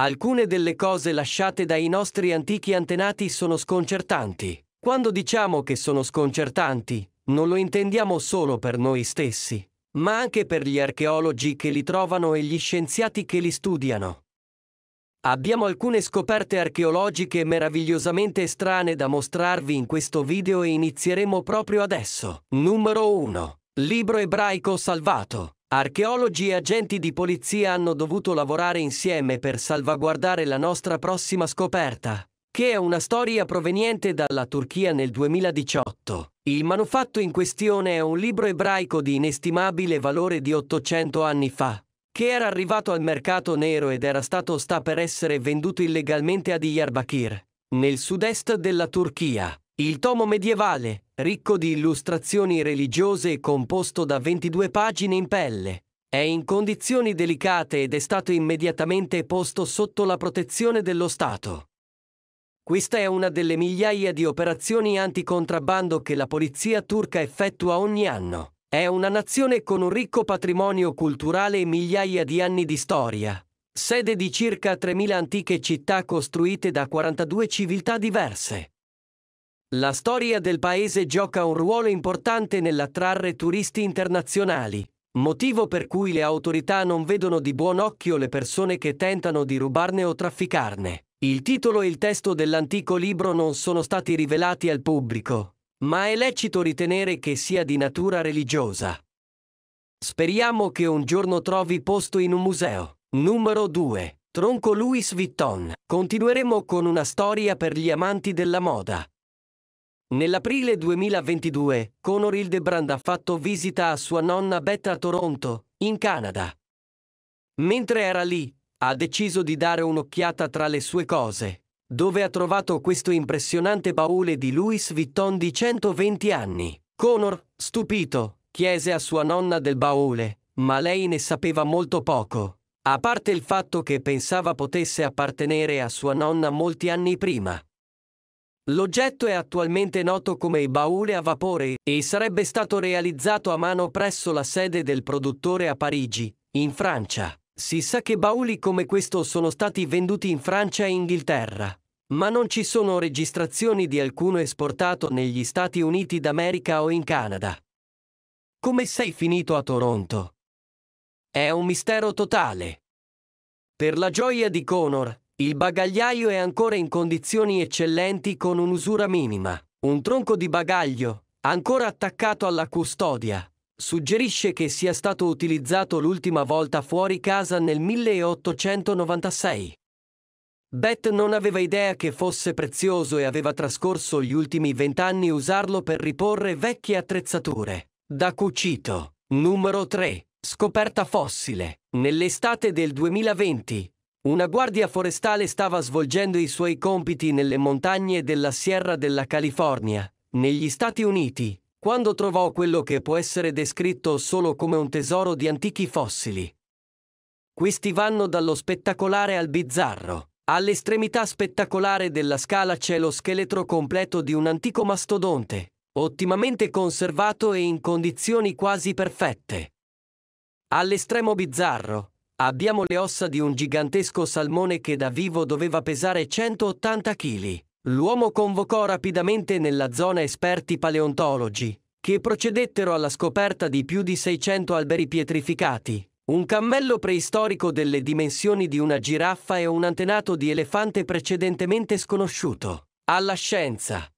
Alcune delle cose lasciate dai nostri antichi antenati sono sconcertanti. Quando diciamo che sono sconcertanti, non lo intendiamo solo per noi stessi, ma anche per gli archeologi che li trovano e gli scienziati che li studiano. Abbiamo alcune scoperte archeologiche meravigliosamente strane da mostrarvi in questo video e inizieremo proprio adesso. Numero 1. Libro ebraico salvato. Archeologi e agenti di polizia hanno dovuto lavorare insieme per salvaguardare la nostra prossima scoperta, che è una storia proveniente dalla Turchia nel 2018. Il manufatto in questione è un libro ebraico di inestimabile valore di 800 anni fa, che era arrivato al mercato nero ed era stato sta per essere venduto illegalmente a Diyarbakir, nel sud-est della Turchia. Il tomo medievale, ricco di illustrazioni religiose e composto da 22 pagine in pelle, è in condizioni delicate ed è stato immediatamente posto sotto la protezione dello Stato. Questa è una delle migliaia di operazioni anticontrabbando che la polizia turca effettua ogni anno. È una nazione con un ricco patrimonio culturale e migliaia di anni di storia, sede di circa 3.000 antiche città costruite da 42 civiltà diverse. La storia del paese gioca un ruolo importante nell'attrarre turisti internazionali, motivo per cui le autorità non vedono di buon occhio le persone che tentano di rubarne o trafficarne. Il titolo e il testo dell'antico libro non sono stati rivelati al pubblico, ma è lecito ritenere che sia di natura religiosa. Speriamo che un giorno trovi posto in un museo. Numero 2. Tronco Louis Vuitton. Continueremo con una storia per gli amanti della moda. Nell'aprile 2022, Conor Hildebrand ha fatto visita a sua nonna Beth a Toronto, in Canada. Mentre era lì, ha deciso di dare un'occhiata tra le sue cose, dove ha trovato questo impressionante baule di Louis Vuitton di 120 anni. Conor, stupito, chiese a sua nonna del baule, ma lei ne sapeva molto poco, a parte il fatto che pensava potesse appartenere a sua nonna molti anni prima. L'oggetto è attualmente noto come baule a vapore e sarebbe stato realizzato a mano presso la sede del produttore a Parigi, in Francia. Si sa che bauli come questo sono stati venduti in Francia e Inghilterra, ma non ci sono registrazioni di alcuno esportato negli Stati Uniti d'America o in Canada. Come sei finito a Toronto? È un mistero totale. Per la gioia di Connor, il bagagliaio è ancora in condizioni eccellenti con un'usura minima. Un tronco di bagaglio, ancora attaccato alla custodia, suggerisce che sia stato utilizzato l'ultima volta fuori casa nel 1896. Beth non aveva idea che fosse prezioso e aveva trascorso gli ultimi vent'anni usarlo per riporre vecchie attrezzature. Da cucito. Numero 3. Scoperta fossile. Nell'estate del 2020, una guardia forestale stava svolgendo i suoi compiti nelle montagne della Sierra della California, negli Stati Uniti, quando trovò quello che può essere descritto solo come un tesoro di antichi fossili. Questi vanno dallo spettacolare al bizzarro. All'estremità spettacolare della scala c'è lo scheletro completo di un antico mastodonte, ottimamente conservato e in condizioni quasi perfette. All'estremo bizzarro, Abbiamo le ossa di un gigantesco salmone che da vivo doveva pesare 180 kg. L'uomo convocò rapidamente nella zona esperti paleontologi, che procedettero alla scoperta di più di 600 alberi pietrificati, un cammello preistorico delle dimensioni di una giraffa e un antenato di elefante precedentemente sconosciuto. Alla scienza.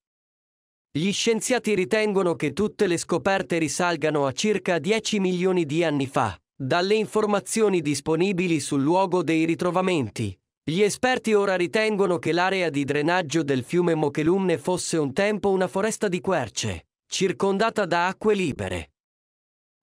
Gli scienziati ritengono che tutte le scoperte risalgano a circa 10 milioni di anni fa dalle informazioni disponibili sul luogo dei ritrovamenti. Gli esperti ora ritengono che l'area di drenaggio del fiume Mokelumne fosse un tempo una foresta di querce, circondata da acque libere.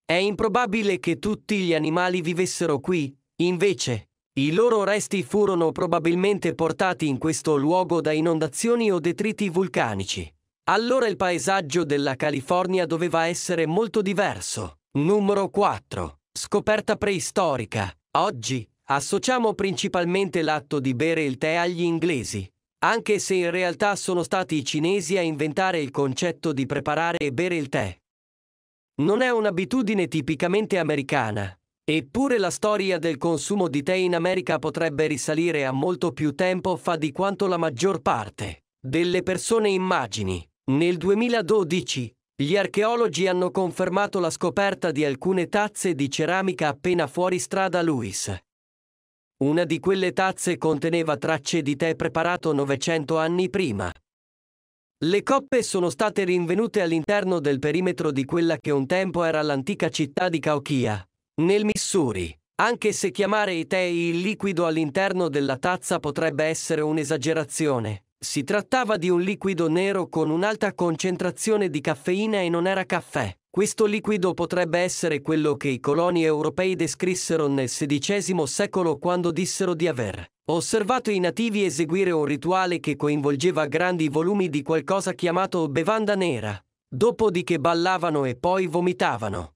È improbabile che tutti gli animali vivessero qui, invece, i loro resti furono probabilmente portati in questo luogo da inondazioni o detriti vulcanici. Allora il paesaggio della California doveva essere molto diverso. Numero 4. Scoperta preistorica. Oggi associamo principalmente l'atto di bere il tè agli inglesi, anche se in realtà sono stati i cinesi a inventare il concetto di preparare e bere il tè. Non è un'abitudine tipicamente americana, eppure la storia del consumo di tè in America potrebbe risalire a molto più tempo fa di quanto la maggior parte delle persone immagini. Nel 2012, gli archeologi hanno confermato la scoperta di alcune tazze di ceramica appena fuori strada Luis. Una di quelle tazze conteneva tracce di tè preparato 900 anni prima. Le coppe sono state rinvenute all'interno del perimetro di quella che un tempo era l'antica città di Cauchia, nel Missouri. Anche se chiamare i tè il liquido all'interno della tazza potrebbe essere un'esagerazione. Si trattava di un liquido nero con un'alta concentrazione di caffeina e non era caffè. Questo liquido potrebbe essere quello che i coloni europei descrissero nel XVI secolo quando dissero di aver osservato i nativi eseguire un rituale che coinvolgeva grandi volumi di qualcosa chiamato bevanda nera, dopodiché ballavano e poi vomitavano.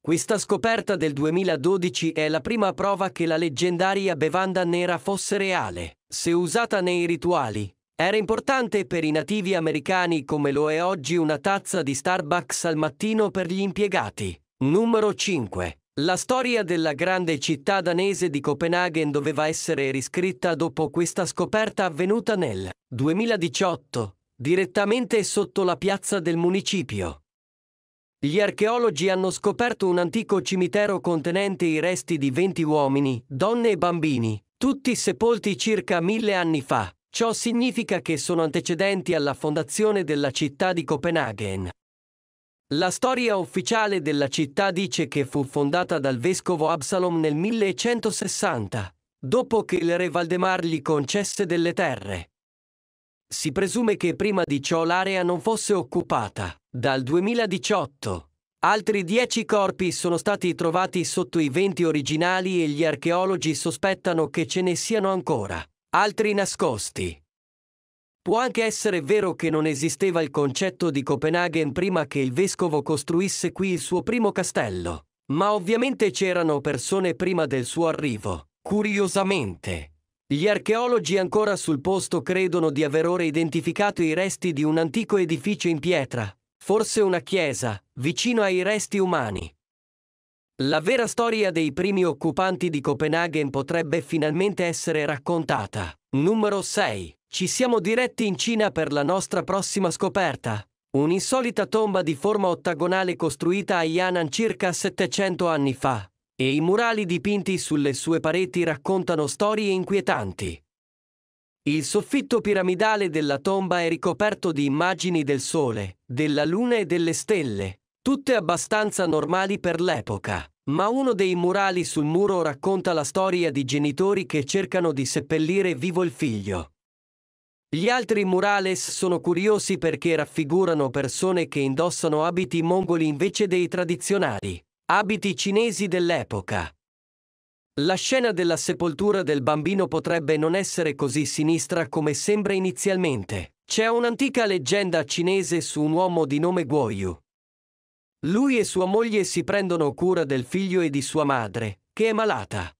Questa scoperta del 2012 è la prima prova che la leggendaria bevanda nera fosse reale se usata nei rituali, era importante per i nativi americani come lo è oggi una tazza di Starbucks al mattino per gli impiegati. Numero 5. La storia della grande città danese di Copenaghen doveva essere riscritta dopo questa scoperta avvenuta nel 2018, direttamente sotto la piazza del municipio. Gli archeologi hanno scoperto un antico cimitero contenente i resti di 20 uomini, donne e bambini, tutti sepolti circa mille anni fa. Ciò significa che sono antecedenti alla fondazione della città di Copenaghen. La storia ufficiale della città dice che fu fondata dal vescovo Absalom nel 1160, dopo che il re Valdemar gli concesse delle terre. Si presume che prima di ciò l'area non fosse occupata. Dal 2018, Altri dieci corpi sono stati trovati sotto i venti originali e gli archeologi sospettano che ce ne siano ancora, altri nascosti. Può anche essere vero che non esisteva il concetto di Copenaghen prima che il vescovo costruisse qui il suo primo castello, ma ovviamente c'erano persone prima del suo arrivo. Curiosamente, gli archeologi ancora sul posto credono di aver ora identificato i resti di un antico edificio in pietra, forse una chiesa, vicino ai resti umani. La vera storia dei primi occupanti di Copenaghen potrebbe finalmente essere raccontata. Numero 6. Ci siamo diretti in Cina per la nostra prossima scoperta. Un'insolita tomba di forma ottagonale costruita a Yan'an circa 700 anni fa, e i murali dipinti sulle sue pareti raccontano storie inquietanti. Il soffitto piramidale della tomba è ricoperto di immagini del Sole, della Luna e delle stelle, tutte abbastanza normali per l'epoca, ma uno dei murali sul muro racconta la storia di genitori che cercano di seppellire vivo il figlio. Gli altri murales sono curiosi perché raffigurano persone che indossano abiti mongoli invece dei tradizionali, abiti cinesi dell'epoca, la scena della sepoltura del bambino potrebbe non essere così sinistra come sembra inizialmente. C'è un'antica leggenda cinese su un uomo di nome Guoyu. Lui e sua moglie si prendono cura del figlio e di sua madre, che è malata.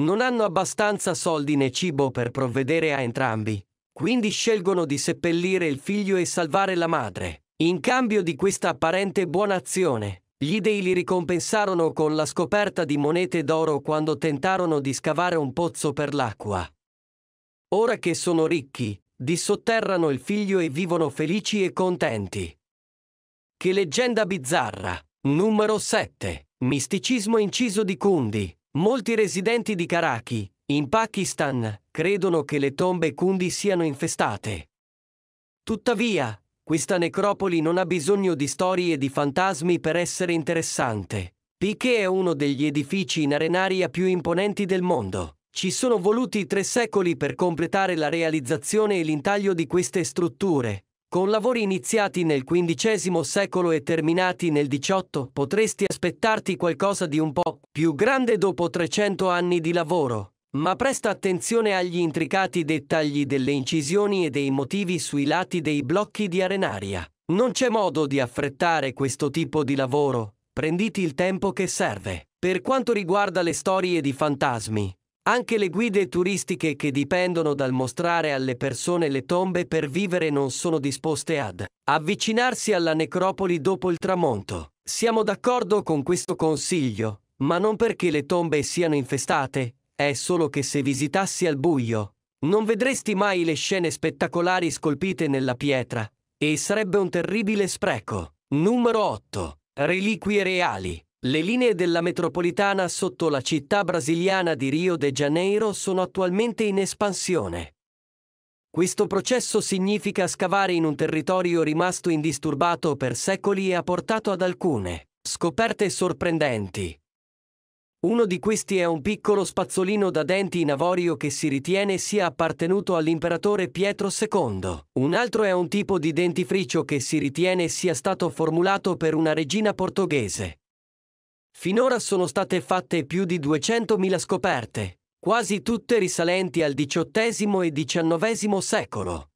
Non hanno abbastanza soldi né cibo per provvedere a entrambi, quindi scelgono di seppellire il figlio e salvare la madre. In cambio di questa apparente buona azione, gli dei li ricompensarono con la scoperta di monete d'oro quando tentarono di scavare un pozzo per l'acqua. Ora che sono ricchi, dissotterrano il figlio e vivono felici e contenti. Che leggenda bizzarra! Numero 7. Misticismo inciso di Kundi. Molti residenti di Karachi, in Pakistan, credono che le tombe Kundi siano infestate. Tuttavia, questa necropoli non ha bisogno di storie e di fantasmi per essere interessante. Piché è uno degli edifici in arenaria più imponenti del mondo. Ci sono voluti tre secoli per completare la realizzazione e l'intaglio di queste strutture. Con lavori iniziati nel XV secolo e terminati nel XVIII, potresti aspettarti qualcosa di un po' più grande dopo 300 anni di lavoro ma presta attenzione agli intricati dettagli delle incisioni e dei motivi sui lati dei blocchi di arenaria. Non c'è modo di affrettare questo tipo di lavoro, prenditi il tempo che serve. Per quanto riguarda le storie di fantasmi, anche le guide turistiche che dipendono dal mostrare alle persone le tombe per vivere non sono disposte ad avvicinarsi alla necropoli dopo il tramonto. Siamo d'accordo con questo consiglio, ma non perché le tombe siano infestate, è solo che se visitassi al buio, non vedresti mai le scene spettacolari scolpite nella pietra, e sarebbe un terribile spreco. Numero 8. Reliquie reali. Le linee della metropolitana sotto la città brasiliana di Rio de Janeiro sono attualmente in espansione. Questo processo significa scavare in un territorio rimasto indisturbato per secoli e ha portato ad alcune scoperte sorprendenti, uno di questi è un piccolo spazzolino da denti in avorio che si ritiene sia appartenuto all'imperatore Pietro II. Un altro è un tipo di dentifricio che si ritiene sia stato formulato per una regina portoghese. Finora sono state fatte più di 200.000 scoperte, quasi tutte risalenti al XVIII e XIX secolo.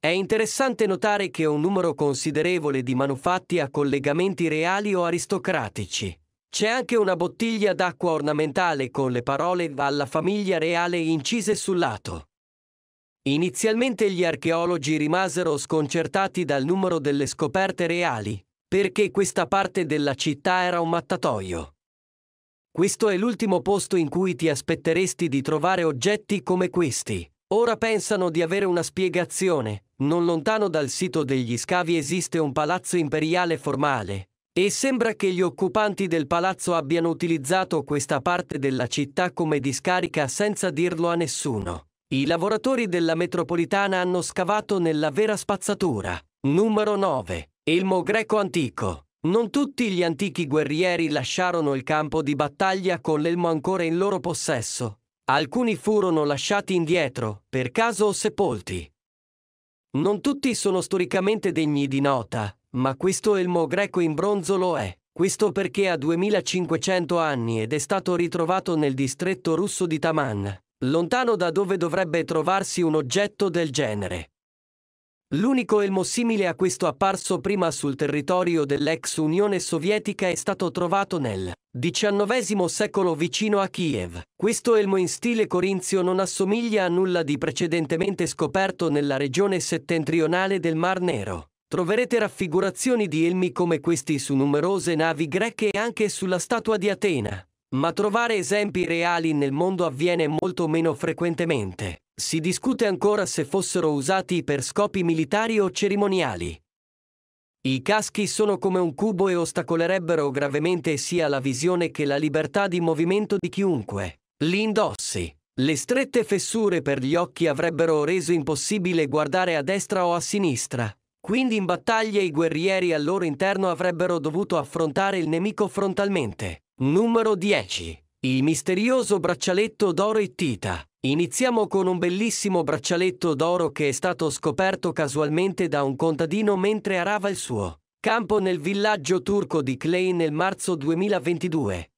È interessante notare che un numero considerevole di manufatti ha collegamenti reali o aristocratici. C'è anche una bottiglia d'acqua ornamentale con le parole alla famiglia reale incise sul lato. Inizialmente gli archeologi rimasero sconcertati dal numero delle scoperte reali, perché questa parte della città era un mattatoio. Questo è l'ultimo posto in cui ti aspetteresti di trovare oggetti come questi. Ora pensano di avere una spiegazione. Non lontano dal sito degli scavi esiste un palazzo imperiale formale, e sembra che gli occupanti del palazzo abbiano utilizzato questa parte della città come discarica senza dirlo a nessuno. I lavoratori della metropolitana hanno scavato nella vera spazzatura. Numero 9. Elmo greco antico. Non tutti gli antichi guerrieri lasciarono il campo di battaglia con l'elmo ancora in loro possesso. Alcuni furono lasciati indietro, per caso o sepolti. Non tutti sono storicamente degni di nota, ma questo elmo greco in bronzo lo è. Questo perché ha 2500 anni ed è stato ritrovato nel distretto russo di Taman, lontano da dove dovrebbe trovarsi un oggetto del genere. L'unico elmo simile a questo apparso prima sul territorio dell'ex Unione Sovietica è stato trovato nel XIX secolo vicino a Kiev. Questo elmo in stile corinzio non assomiglia a nulla di precedentemente scoperto nella regione settentrionale del Mar Nero. Troverete raffigurazioni di elmi come questi su numerose navi greche e anche sulla statua di Atena. Ma trovare esempi reali nel mondo avviene molto meno frequentemente. Si discute ancora se fossero usati per scopi militari o cerimoniali. I caschi sono come un cubo e ostacolerebbero gravemente sia la visione che la libertà di movimento di chiunque. Li indossi. Le strette fessure per gli occhi avrebbero reso impossibile guardare a destra o a sinistra. Quindi in battaglia i guerrieri al loro interno avrebbero dovuto affrontare il nemico frontalmente. Numero 10. Il misterioso braccialetto d'oro e tita. Iniziamo con un bellissimo braccialetto d'oro che è stato scoperto casualmente da un contadino mentre arava il suo campo nel villaggio turco di Clay nel marzo 2022.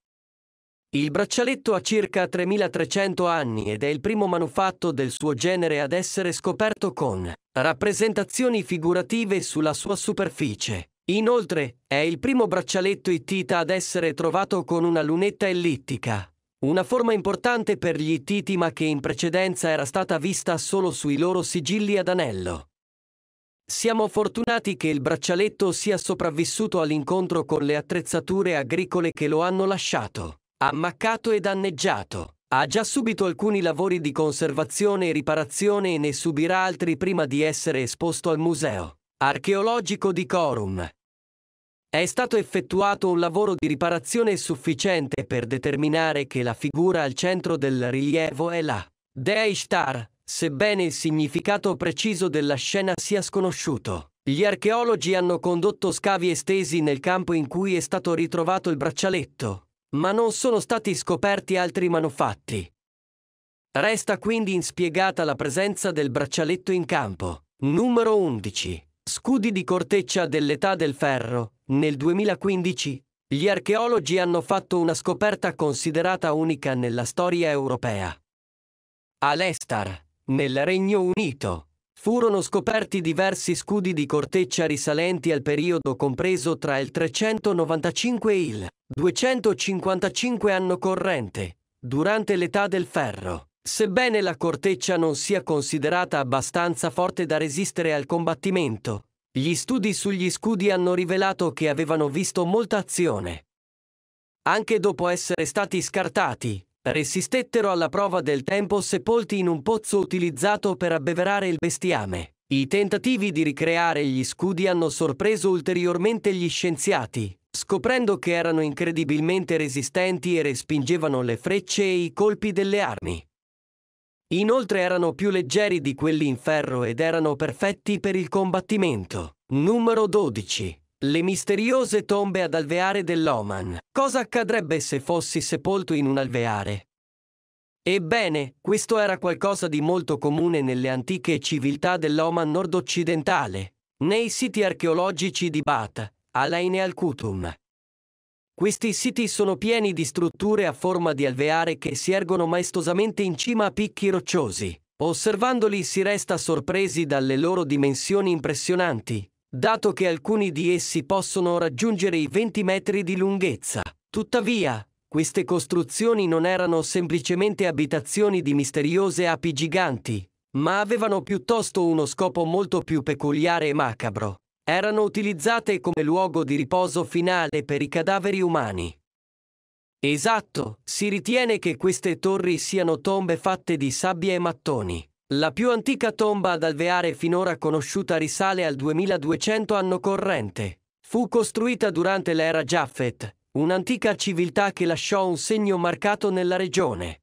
Il braccialetto ha circa 3300 anni ed è il primo manufatto del suo genere ad essere scoperto con rappresentazioni figurative sulla sua superficie. Inoltre, è il primo braccialetto ittita ad essere trovato con una lunetta ellittica, una forma importante per gli ittiti ma che in precedenza era stata vista solo sui loro sigilli ad anello. Siamo fortunati che il braccialetto sia sopravvissuto all'incontro con le attrezzature agricole che lo hanno lasciato ammaccato e danneggiato. Ha già subito alcuni lavori di conservazione e riparazione e ne subirà altri prima di essere esposto al museo archeologico di Corum. È stato effettuato un lavoro di riparazione sufficiente per determinare che la figura al centro del rilievo è la Dea Ishtar, sebbene il significato preciso della scena sia sconosciuto. Gli archeologi hanno condotto scavi estesi nel campo in cui è stato ritrovato il braccialetto, ma non sono stati scoperti altri manufatti. Resta quindi inspiegata la presenza del braccialetto in campo. Numero 11. Scudi di corteccia dell'età del ferro. Nel 2015, gli archeologi hanno fatto una scoperta considerata unica nella storia europea. A Lestar, nel Regno Unito, Furono scoperti diversi scudi di corteccia risalenti al periodo compreso tra il 395 e il 255 anno corrente, durante l'età del ferro. Sebbene la corteccia non sia considerata abbastanza forte da resistere al combattimento, gli studi sugli scudi hanno rivelato che avevano visto molta azione. Anche dopo essere stati scartati, resistettero alla prova del tempo sepolti in un pozzo utilizzato per abbeverare il bestiame. I tentativi di ricreare gli scudi hanno sorpreso ulteriormente gli scienziati, scoprendo che erano incredibilmente resistenti e respingevano le frecce e i colpi delle armi. Inoltre erano più leggeri di quelli in ferro ed erano perfetti per il combattimento. Numero 12. Le misteriose tombe ad alveare dell'Oman. Cosa accadrebbe se fossi sepolto in un alveare? Ebbene, questo era qualcosa di molto comune nelle antiche civiltà dell'Oman nordoccidentale, nei siti archeologici di Bat, Alain e al qutum Questi siti sono pieni di strutture a forma di alveare che si ergono maestosamente in cima a picchi rocciosi. Osservandoli si resta sorpresi dalle loro dimensioni impressionanti, dato che alcuni di essi possono raggiungere i 20 metri di lunghezza. Tuttavia, queste costruzioni non erano semplicemente abitazioni di misteriose api giganti, ma avevano piuttosto uno scopo molto più peculiare e macabro. Erano utilizzate come luogo di riposo finale per i cadaveri umani. Esatto, si ritiene che queste torri siano tombe fatte di sabbia e mattoni. La più antica tomba ad alveare finora conosciuta risale al 2200 anno corrente. Fu costruita durante l'era Jaffet, un'antica civiltà che lasciò un segno marcato nella regione.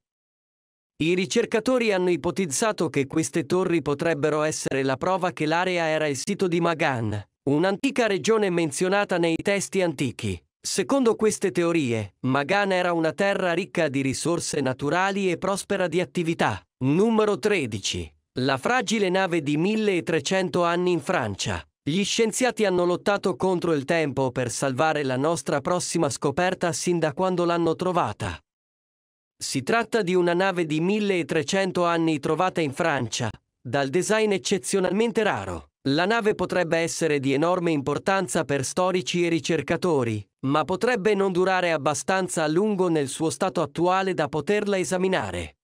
I ricercatori hanno ipotizzato che queste torri potrebbero essere la prova che l'area era il sito di Magan, un'antica regione menzionata nei testi antichi. Secondo queste teorie, Magan era una terra ricca di risorse naturali e prospera di attività. Numero 13. La fragile nave di 1300 anni in Francia. Gli scienziati hanno lottato contro il tempo per salvare la nostra prossima scoperta sin da quando l'hanno trovata. Si tratta di una nave di 1300 anni trovata in Francia, dal design eccezionalmente raro. La nave potrebbe essere di enorme importanza per storici e ricercatori, ma potrebbe non durare abbastanza a lungo nel suo stato attuale da poterla esaminare.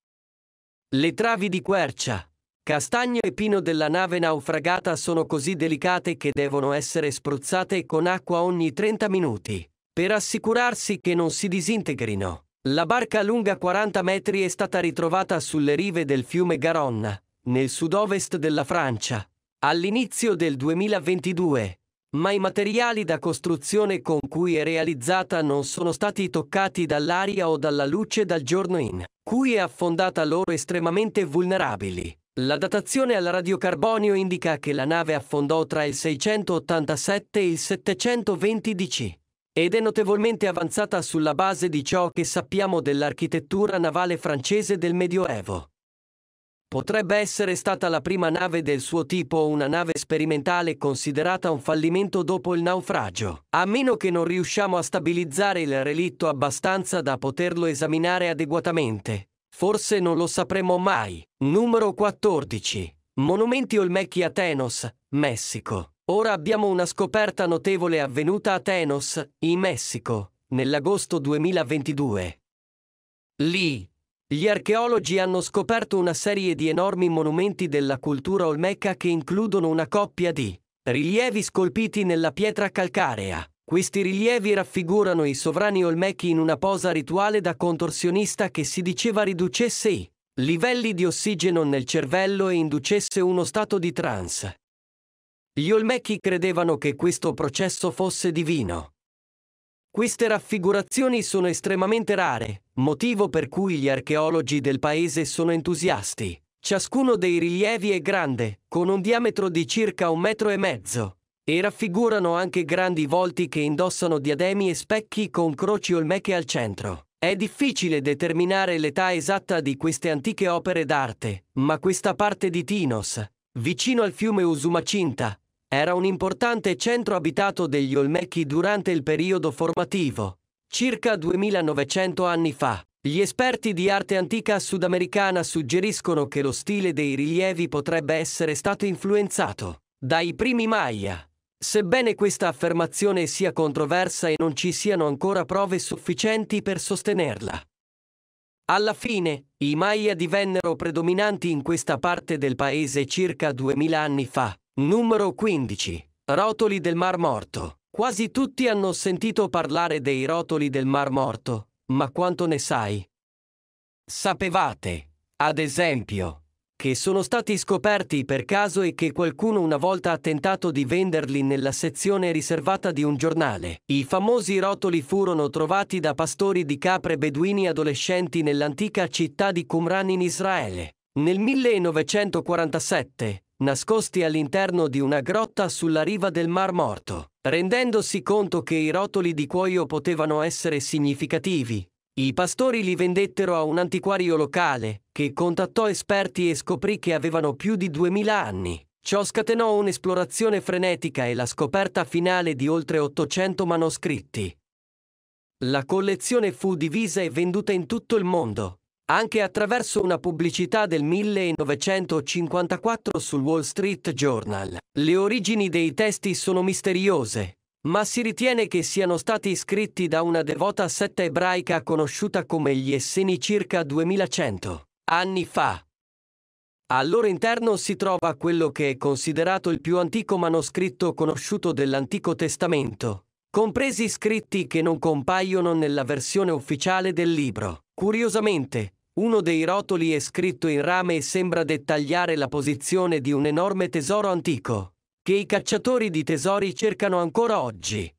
Le travi di quercia, castagno e pino della nave naufragata sono così delicate che devono essere spruzzate con acqua ogni 30 minuti, per assicurarsi che non si disintegrino. La barca lunga 40 metri è stata ritrovata sulle rive del fiume Garonne, nel sud-ovest della Francia, all'inizio del 2022, ma i materiali da costruzione con cui è realizzata non sono stati toccati dall'aria o dalla luce dal giorno in cui è affondata loro estremamente vulnerabili. La datazione al radiocarbonio indica che la nave affondò tra il 687 e il 720 DC ed è notevolmente avanzata sulla base di ciò che sappiamo dell'architettura navale francese del Medioevo. Potrebbe essere stata la prima nave del suo tipo o una nave sperimentale considerata un fallimento dopo il naufragio, a meno che non riusciamo a stabilizzare il relitto abbastanza da poterlo esaminare adeguatamente. Forse non lo sapremo mai. Numero 14. Monumenti Olmecchi a Tenos, Messico. Ora abbiamo una scoperta notevole avvenuta a Tenos, in Messico, nell'agosto 2022. Lì, gli archeologi hanno scoperto una serie di enormi monumenti della cultura olmeca che includono una coppia di rilievi scolpiti nella pietra calcarea. Questi rilievi raffigurano i sovrani olmechi in una posa rituale da contorsionista che si diceva riducesse i livelli di ossigeno nel cervello e inducesse uno stato di trance. Gli olmechi credevano che questo processo fosse divino. Queste raffigurazioni sono estremamente rare, motivo per cui gli archeologi del paese sono entusiasti. Ciascuno dei rilievi è grande, con un diametro di circa un metro e mezzo, e raffigurano anche grandi volti che indossano diademi e specchi con croci olmeche al centro. È difficile determinare l'età esatta di queste antiche opere d'arte, ma questa parte di Tinos, vicino al fiume Usumacinta, era un importante centro abitato degli Olmechi durante il periodo formativo, Circa 2900 anni fa, gli esperti di arte antica sudamericana suggeriscono che lo stile dei rilievi potrebbe essere stato influenzato dai primi Maya. Sebbene questa affermazione sia controversa e non ci siano ancora prove sufficienti per sostenerla. Alla fine, i Maya divennero predominanti in questa parte del paese circa 2000 anni fa. Numero 15. Rotoli del Mar Morto. Quasi tutti hanno sentito parlare dei rotoli del Mar Morto, ma quanto ne sai? Sapevate, ad esempio, che sono stati scoperti per caso e che qualcuno una volta ha tentato di venderli nella sezione riservata di un giornale. I famosi rotoli furono trovati da pastori di capre beduini adolescenti nell'antica città di Qumran in Israele. Nel 1947, nascosti all'interno di una grotta sulla riva del Mar Morto. Rendendosi conto che i rotoli di cuoio potevano essere significativi, i pastori li vendettero a un antiquario locale, che contattò esperti e scoprì che avevano più di 2000 anni. Ciò scatenò un'esplorazione frenetica e la scoperta finale di oltre 800 manoscritti. La collezione fu divisa e venduta in tutto il mondo, anche attraverso una pubblicità del 1954 sul Wall Street Journal. Le origini dei testi sono misteriose, ma si ritiene che siano stati scritti da una devota setta ebraica conosciuta come gli Esseni circa 2100 anni fa. Al loro interno si trova quello che è considerato il più antico manoscritto conosciuto dell'Antico Testamento, compresi scritti che non compaiono nella versione ufficiale del libro. Curiosamente, uno dei rotoli è scritto in rame e sembra dettagliare la posizione di un enorme tesoro antico, che i cacciatori di tesori cercano ancora oggi.